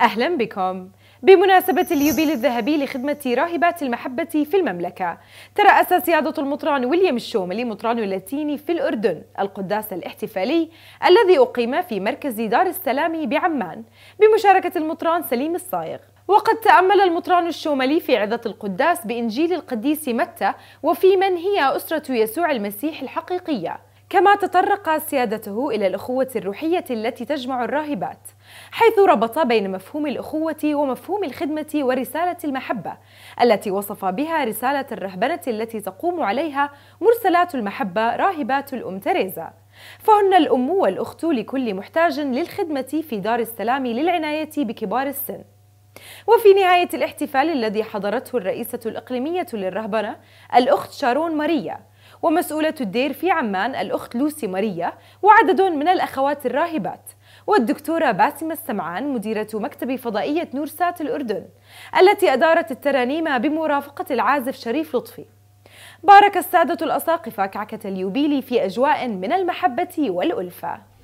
أهلا بكم بمناسبة اليوبيل الذهبي لخدمة راهبات المحبة في المملكة ترأس سيادة المطران ويليام الشوملي مطران اللاتيني في الأردن القداس الاحتفالي الذي أقيم في مركز دار السلام بعمان بمشاركة المطران سليم الصايغ وقد تأمل المطران الشوملي في عظة القداس بإنجيل القديس متى وفي من هي أسرة يسوع المسيح الحقيقية كما تطرق سيادته إلى الأخوة الروحية التي تجمع الراهبات حيث ربط بين مفهوم الأخوة ومفهوم الخدمة ورسالة المحبة التي وصف بها رسالة الرهبنة التي تقوم عليها مرسلات المحبة راهبات الأم تريزا فهن الأم والأخت لكل محتاج للخدمة في دار السلام للعناية بكبار السن وفي نهاية الاحتفال الذي حضرته الرئيسة الإقليمية للرهبنة الأخت شارون ماريا ومسؤولة الدير في عمان الأخت لوسي ماريا وعدد من الأخوات الراهبات والدكتورة باسمة السمعان مديرة مكتب فضائية نورسات الأردن التي أدارت الترانيم بمرافقة العازف شريف لطفي بارك السادة الأساقفة كعكة اليوبيلي في أجواء من المحبة والألفة